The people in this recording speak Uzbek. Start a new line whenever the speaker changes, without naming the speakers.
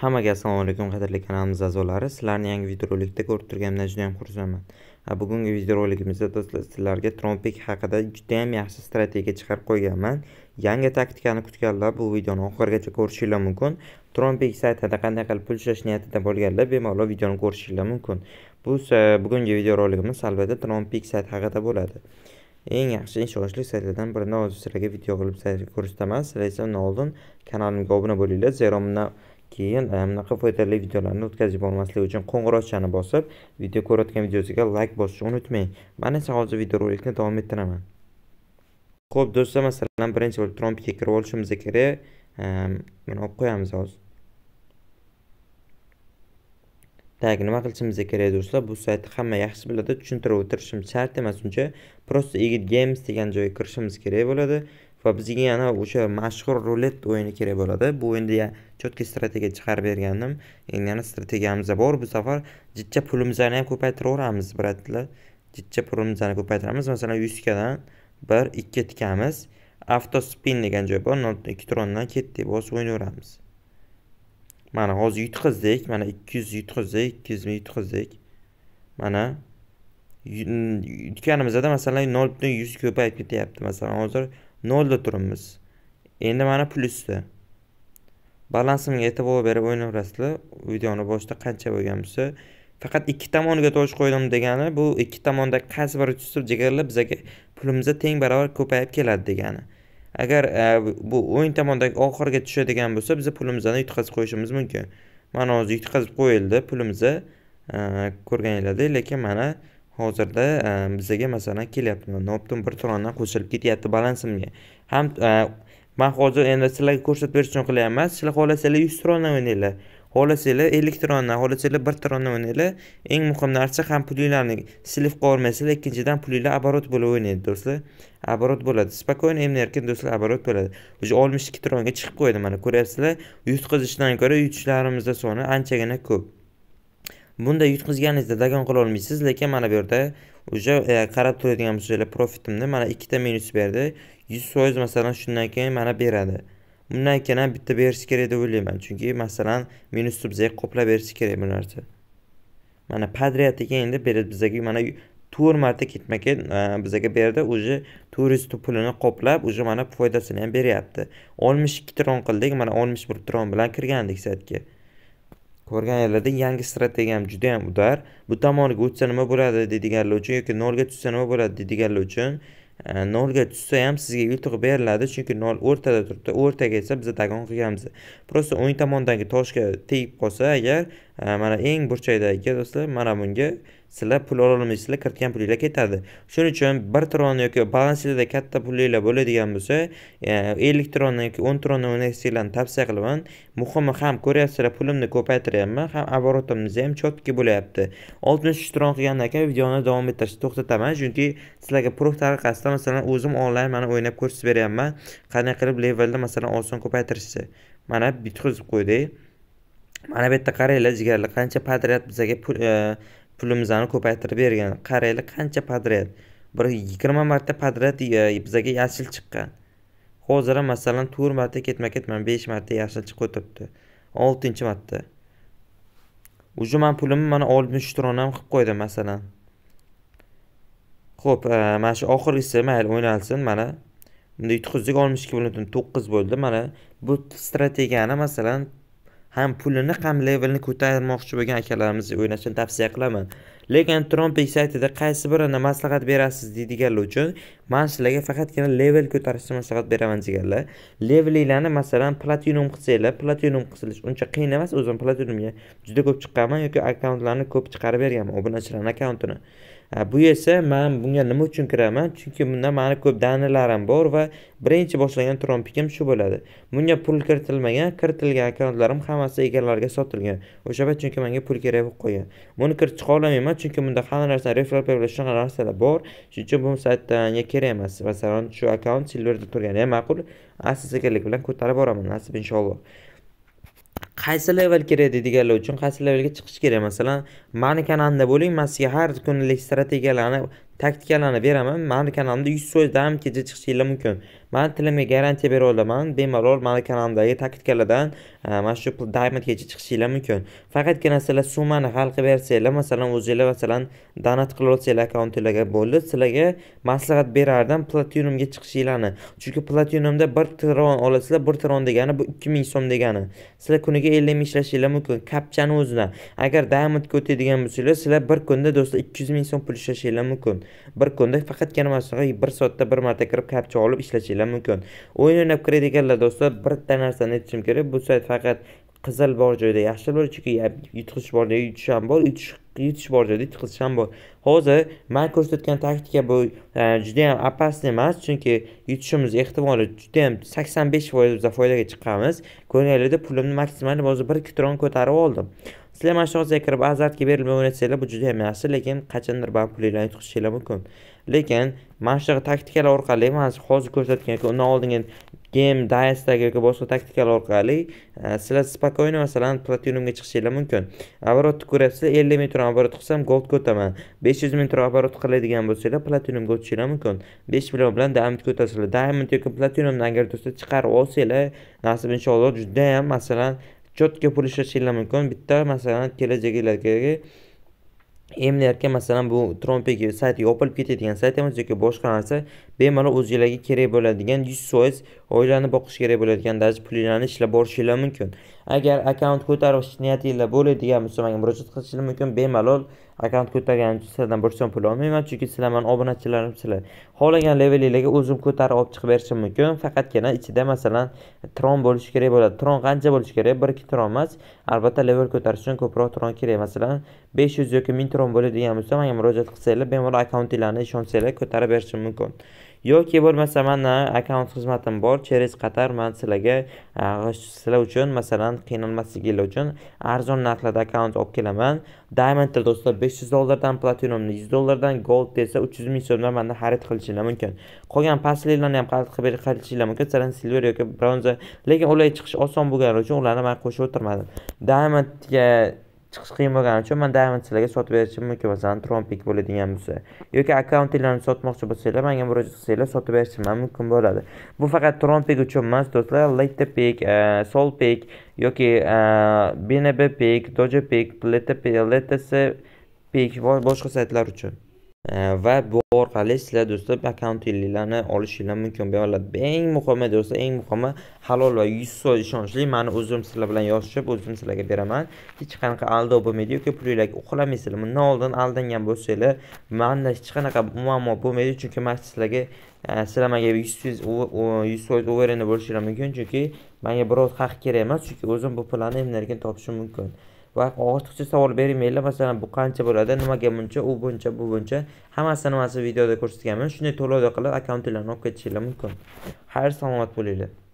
Hammaga assalomu alaykum qadrli kanalimiz a'zolari. Sizlarni yangi videorolikda ko'rib turganimdan juda ham xursandman. Bugungi videoroligimizda do'stlar sizlarga trompik haqida juda ham yaxshi strategiya chiqarib qo'yganman. Yangi taktikani kutganlar bu videoni oxirigacha ko'rishinglar mumkin. Trompik saytida qanday qilib pul ishlash niyatida bo'lganlar bemalol videoni ko'rishinglar mumkin. Bu bugungi videoroligimiz albatta trompik sayt haqida bo'ladi. eng yaxshi ishonchli saytlardan birini hozir sizlarga video qilib ko'rsataman sizlar esa undan oldin kanalimga obuna bo'linglar zero keyin e, bunaqa foydali videolarni o'tkazib yubormaslik uchun qo'ng'iroqchani bosib video ko'rayotgan videosiga layk bosishni unutmang man esa hozir videorolikni davom ettiraman ho'p do'stlar masalan birinchi bo'lib trompga kirib olishimiz kerak e, buni olib qo'yamiz hozir tag nima qilishimiz kerak do'stlar bu saytni hamma yaxshi biladi tushuntirib o'tirishim shart emas uncha просто egit games degan joyga kirishimiz kerak bo'ladi va bizga yana o'sha mashhur rulet o'yini kerak bo'ladi bu o'yinda четкий strategiya chiqarib bergandim endi yana strategiyamiz bor bu safar jichcha pulimizni ham ko'paytiraveramiz bratlar jichcha pulimizni ko'paytiramiz masalan yuztadan bir ikki tikamiz spin degan joy bor ikki trondan ketdik bosib o'ynayveramiz mana hozir yutqizdik mana ikki yuz yutqizdik ikki yuz ming yutqizdik mana yutganimizda masalan nol butun yuz ko'payib ketyapti masalan hozir nolda turibmiz endi mana plyusda balansimga e'tibor berib o'ynaverasizlar videoni boshida qancha bo'lgan bo'lsa faqat ikki tomonga tosh qo'ydim degani bu ikki tomonda qaysi biri tushsa jigarlab bizaga pulimiz teng barobar ko'payib keladi degani agar e, bu o'ng tomondagi oxiriga tushadigan bo'lsa biza pulimizni yutqazib qo'yishimiz mumkin mana hozir yutqazib qo'yildi pulimizni e, ko'rganinglardek lekin mana hozirda e, bizaga masalan kelyapti mana optim bir tomondan qo'shilib ketyapti balansimga ham e, man hozir endi sizlarga ko'rsatib berish uchun qilyapman sizlar xohlasanglar yuz trondan o'ynanglar xohlasanglar ellik trondan xohlasanglar bir trondan o'ynanglar eng muhim narsa ham pulinglarni silif qilolmaysizlar ikkinchidan pulinglar оборот bo'lib o'ynaydi do'stlar оборот bo'ladi спокойно emin erkin do'stlar оборот bo'ladi уже oltmish ikki tronga chiqib qo'ydi mana ko'ryapsizlar yutqizishdan ko'ra yutishlarimizda soni anchagina ko'p bunday yutqizganingizda dagon qila olmaysiz lekin mana bu yerda уже e, qarab turadigan bo'lsanglar profitimni mana ikkita minus berdi yuz foiz masalan shundan keyin mana beradi bundan keyin ham bitta berish kerak deb o'ylayman chunki masalan minusni bizga qoplab berishi kerak bu narsa mana degan endi beradi bizaga mana to'rt marta ketma ket e, bizaga berdi уже turist pulini qoplab уже mana foydasini ham beryapti oltmish ikki tron qildik mana oltmish bir tron bilan kirgandik saytga yerlarda yangi strategiyam juda yam udar bu tomoniga o'tsa nima bo'ladi deydiganlar uchun yoki nolga tushsa nima bo'ladi deydiganlar uchun e, nolga tushsa ham sizga yutuq beriladi chunki nol o'rtada turibdi o'rtaga esa biza dagon qilganmiz просто o'ng tomondagi toshga tegib qolsa agar mana eng burchakdagi do'stlar mana bunga sizlar pul ololmaysizlar kiritgan pulinglar ketadi shuning uchun bir tron yoki balansingizda katta pulinglar bo'ladigan bo'lsa e, ellik tronni yoki o'n tronni o'ynasinglarni tavsiya qilaman muhimi ham ko'ryapsizlar pulimni ko'paytiryapman ham оборотimiz ham четкий bo'lyapti oltmish uch tron qilgandan keyin videoni davom ettirishni to'xtataman chunki sizlarga proof tariqasida masalan o'zim onlayn mana o'ynab ko'rsatib beryapman qanday qilib levelni masalan oson ko'paytirishni mana bitqizib qo'ydik mana bu yerda qaranglar jigarlar qancha подряд bizga pul e, pulimizni ko'paytirib bergan qaranglar qancha подряд bir yigirma marta подряд e, bizga yashil chiqqan hozir ham masalan to'rt marta ketma mana besh marta yashil chiqib o'tiribdi oltinchi marta уже man pulimni mana oltmish ham qilib qo'ydim masalan ho'p e, mana shu oxirgisi mayli o'ynalsin mana bunda yutqizdik oltmish ikki to'qqiz bo'ldi mana bu strategiyani masalan ham pulini ham levelni ko'tarmoqchi bo'lgan akalarimizga o'ynashni tavsiya qilaman lekin trompik saytida qaysi birini maslahat berasiz deydiganlar uchun man sizlarga faqatgina level ko'tarishni maslahat beraman deganlar levelinglarni masalan platinum qilsanglar platinum qilish uncha qiyin emas o'zim platinumga juda ko'p chiqqanman yoki akkauntlarni ko'p chiqarib berganman obunachilarni akkauntini bu esa man bunga nima uchun kiraman chunki bunda mani ko'p danalarim bor va birinchi boshlagan trompikim shu bo'ladi bunga pul kiritilmagan kiritilgan akkauntlarim hammasi egalariga sotilgan o'sha payt chunki manga pul kerak bo'lib qolgan buni kirib chiqa olmayman chunki bunda hamma narsa referal pay shunaqa narsalar bor shuning uchun bu saytdan kerak emas masalan shu akkaunt silverda turgani ham ma'qul asta sekinlik bilan ko'tarib boraman nasib inshaalloh qaysi level kerak deydiganlar uchun qaysi levelga chiqish kerak masalan mani kanalimda bo'ling man sizga har kunlik strategiyalarni taktikalarni beraman mani kanalimda yuz so'zdan ham kecha chiqishinglar mumkin man tilimga garantiya bera olaman bemalol mani kanalimdagi taktikaladan e, mana shu diamondgacha chiqishinglar mumkin faqatgina sizlar summani hal qilib bersanglar masalan o'zinglar masalan donat qila olsanglar akkauntinglarga bo'ldi sizlarga maslahat berardim platinumga chiqishinglarni chunki platinumda bir tron olasizlar bir tron degani bu ikki ming so'm degani sizlar kuniga ellik ming ishlashinglar mumkin kapchani o'zidan agar diamondga o'tadigan bo'lsanglar sizlar bir kunda do'stlar ikki yuz ming so'm pul ishlashinglar mumkin bir kunda faqatgina mana shunaqa bir soatda bir marta kirib kapcha olib ishlashinglar bo'lishi mumkin o'yin o'ynab kiradi deganlar do'stlar bitta narsani aytishim kerak bu sayt faqat qizil bor joyda yaxshi bo'ladi chunki yutqizish bor joyda yutish ham bor yutish yutish bor joyda yutqizish ham bor hozir man ko'rsatgan taktika bu e, juda yam опасный emas chunki yutishimiz ehtimoli yam sakson besh foiz biza foydaga chiqqanmiz ko'rganlarda pulimni maksimal hozir bir kitron ko'tarib oldim sizlar mana shu hozirga kirib azartga berilma o'ynatsanglar bu juda ham yaxshi lekin qachondir baribir pulinglarni yutib mumkin lekin mana shu taktikalar orqali mana hozir ko'rsatgan yoki undan oldingi game daysdagi yoki boshqa taktikalar orqali sizlar спокойно masalan platinumga chiqishinglar mumkin оборotni ko'ryapsizlar ellik ming turon оборот qilsam goldga o'taman besh yuz ming turon оборот qiladigan bo'lsanglar platinumga o'tishinglar mumkin besh million bilan diamond ko'tarsizlar diamond yoki platinumni agar tursa chiqarib olsanglar nasib inshaalloh judayam masalan четко pul ishlatishinglar mumkin bitta masalan kelajak yillardagi emlayotgan masalan bu trompik sayt yopilib ketadigan sayt emas yoki boshqa narsa bemalol o'zinglarga kerak bo'ladigan yuz foiz oilani boqish kerak bo'ladigan даже pulinglarni ishlab borishinglar mumkin agar akkaunt ko'tarish niyatinglar bo'ladigan bo'lsa menga murojaat qilishinglar mumkin bemalol akkaunt ko'targanim uchun sizlardan bir so'm pul olmayman chunki sizlar mani obunachilarim sizlar xohlagan levelinglarga o'zim ko'tarib olib chiqib berishim mumkin faqatgina ichida masalan tron bo'lishi kerak bo'ladi tron qancha bo'lishi kerak bir ikki tron emas albatta level ko'tarish uchun ko'proq tron kerak masalan besh yuz yoki ming tron bo'ladigan bo'lsa manga murojaat qilsanglar bemalol akkauntinglarni ishonsanglar ko'tarib berishim mumkin yoki bo'lmasa mani akkaunt xizmatim bor через qatar man sizlarga e, sizlar uchun masalan qiynalmasligingiz uchun arzon narxlarda akkaunt olib kelaman diamondda do'stlar besh yuz dollardan platinumni yuz dollardan gold desa uch yuz ming so'mdan mandan xarid qilishinglar mumkin qolgan pastliklarni ham xarid qilib qilishinglar mumkin masalan silver yoki bronza lekin ular chiqish oson bo'lgani uchun ularni man qo'shib o'tirmadim diamondga chiqish qiyin bo'lgani uchun man diamondchilarga sotib berishim mumkin masalan trompik bo'ladigan bo'lsa yoki akkauntinglarni sotmoqchi bo'lsanglar menga murojaat qilsanglar sotib berishim ham mumkin bo'ladi bu faqat trompik uchun emas do'stlar littepik e, solpik yoki bnb pik dojo pik ltp pik boshqa saytlar uchun va bu orqali sizlar do'stlar akkauntinglarni olishinglar mumkin bo'ladi eng muhimi do'stlar eng muhimi halol va yuz foiz ishonchli mani o'zim sizlar bilan yozishib o'zim sizlarga beraman hech qanaqa aldov bo'lmaydi yoki pulinglarga uxlamaysizlar bundan oldin aldangan bo'lsanglar manda hech qanaqa muammo bo'lmaydi chunki man sizlarga e, sizlar manga yuz foiz yuz foiz уверенный bo'lishinglar mumkin chunki manga biroz haq kerak emas chunki o'zim bu pullarni endi topishim mumkin va ochiqcha savol beringlar masalan bu qancha bo'ladi nimaga buncha u buncha bu buncha hammasini nimasi videoda ko'rsatganmiz shunday to'lovda qilib akkauntinglarni olib ketishinglar mumkin xayr salomat bo'linglar